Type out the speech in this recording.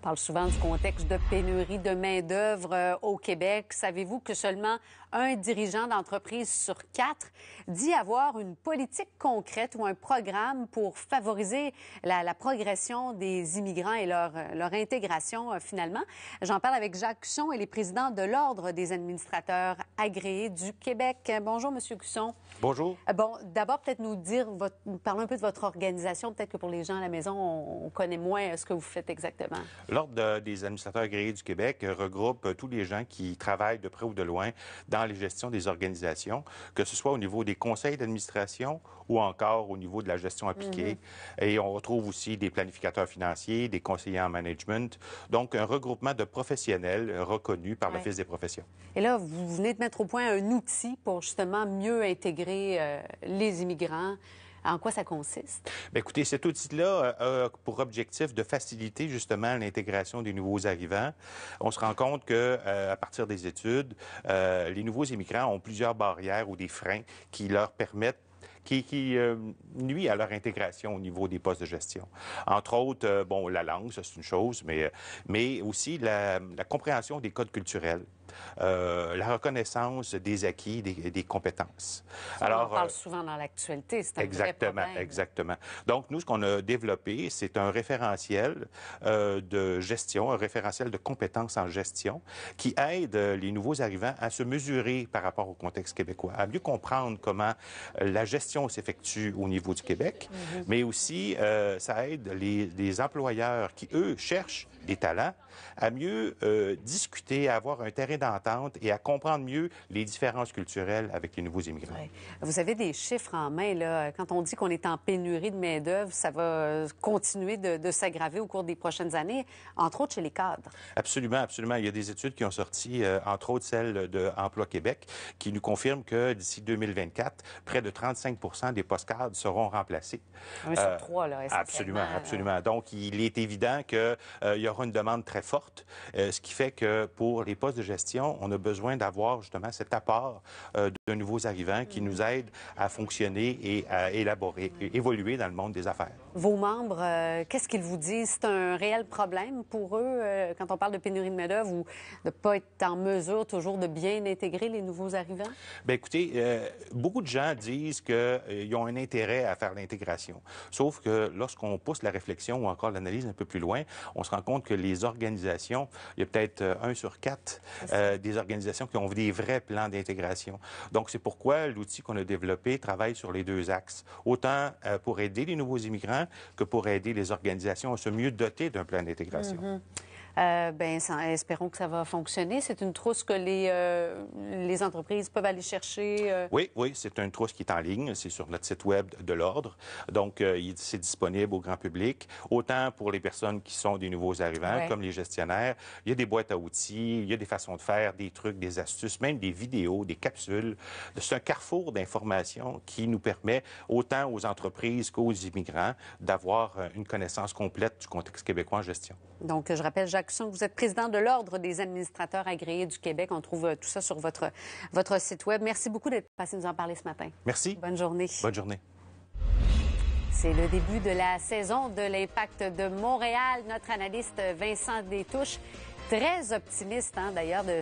parle souvent du contexte de pénurie de main-d'œuvre euh, au Québec. Savez-vous que seulement un dirigeant d'entreprise sur quatre dit avoir une politique concrète ou un programme pour favoriser la, progression des immigrants et leur, euh, leur intégration euh, finalement. J'en parle avec Jacques Cusson, il est président de l'Ordre des administrateurs agréés du Québec. Bonjour, Monsieur Cusson. Bonjour. Euh, bon, d'abord, peut-être nous dire, votre, parler un peu de votre organisation. Peut-être que pour les gens à la maison, on, connaît moins ce que vous faites exactement. L'Ordre des administrateurs agréés du Québec regroupe tous les gens qui travaillent de près ou de loin dans les la gestion des organisations, que ce soit au niveau des conseils d'administration ou encore au niveau de la gestion appliquée. Mm-hmm. Et on retrouve aussi des planificateurs financiers, des conseillers en management. Donc, un regroupement de professionnels reconnus par l'Office des professions. Et là, vous venez de mettre au point un outil pour justement mieux intégrer euh, les immigrants en quoi ça consiste? Ben, écoutez, cet outil-là euh, a pour objectif de faciliter justement l'intégration des nouveaux arrivants. On se rend compte que euh, à partir des études, euh, les nouveaux immigrants ont plusieurs barrières ou des freins qui leur permettent qui, qui nuit à leur intégration au niveau des postes de gestion. Entre autres, bon, la langue, ça c'est une chose, mais, mais aussi la, la, compréhension des codes culturels euh, la reconnaissance des acquis, des, des compétences. On Alors, on parle euh, souvent dans l'actualité, c'est un Exactement, vrai problème. exactement. Donc, nous, ce qu'on a développé, c'est un référentiel euh, de gestion, un référentiel de compétences en gestion qui aide les nouveaux arrivants à se mesurer par rapport au contexte québécois, à mieux comprendre comment la gestion s'effectue au niveau du Québec, mhm. mais aussi ça aide les, les employeurs qui, eux, cherchent talents, à mieux euh, discuter, à avoir un terrain d'entente et à comprendre mieux les différences culturelles avec les nouveaux immigrants. Vous avez des chiffres en main. Là. Quand on dit qu'on est en pénurie de main-d'œuvre, ça va euh, continuer de, s'aggraver au cours des prochaines années, entre autres chez les cadres. Absolument, absolument. Il y a des études qui ont sorti, euh, entre autres celle de Emploi Québec, qui nous confirme que d'ici 2024, près de 35 des postes cadres seront remplacés. Un sur trois, là. Absolument, absolument. Donc, il est évident qu'il il y aura une demande très forte, euh, ce qui fait que pour les postes de gestion, on a besoin d'avoir justement cet apport euh, de nouveaux arrivants qui nous mm. aident à fonctionner et à élaborer, évoluer dans le monde des affaires. Vos membres, euh, qu'est-ce qu'ils vous disent? C'est un réel problème pour eux quand on parle de pénurie de main-d'œuvre ou de ne pas être en mesure toujours de bien intégrer les nouveaux arrivants? Bien, écoutez, beaucoup de gens disent qu'ils ont un intérêt à faire l'intégration. Sauf que lorsqu'on pousse la réflexion ou encore l'analyse un peu plus loin, on se rend compte que les organisations, il y a peut-être euh, un sur quatre euh, des organisations qui ont des vrais plans d'intégration. Donc, c'est pourquoi l'outil qu'on a développé travaille sur les deux axes, autant euh, pour aider les nouveaux immigrants que pour aider les organisations à se mieux doter d'un plan d'intégration. Mm-hmm. Euh, ben, espérons que ça va fonctionner. C'est une trousse que les, euh, les entreprises peuvent aller chercher. Euh. Oui, oui, c'est une trousse qui est en ligne. C'est sur notre site web de l'ordre. Donc, euh, c'est disponible au grand public, autant pour les personnes qui sont des nouveaux arrivants comme les gestionnaires. Il y a des boîtes à outils, il y a des façons de faire, des trucs, des astuces, même des vidéos, des capsules. C'est un carrefour d'informations qui nous permet, autant aux entreprises qu'aux immigrants, d'avoir une connaissance complète du contexte québécois en gestion. Donc, je rappelle, Jacques vous êtes président de l'Ordre des administrateurs agréés du Québec. On trouve euh, tout ça sur votre, votre site Web. Merci beaucoup d'être passé nous en parler ce matin. Merci. Bonne journée. Bonne journée. C'est le début de la saison de l'impact de Montréal. Notre analyste Vincent Détouche, très optimiste hein, d'ailleurs de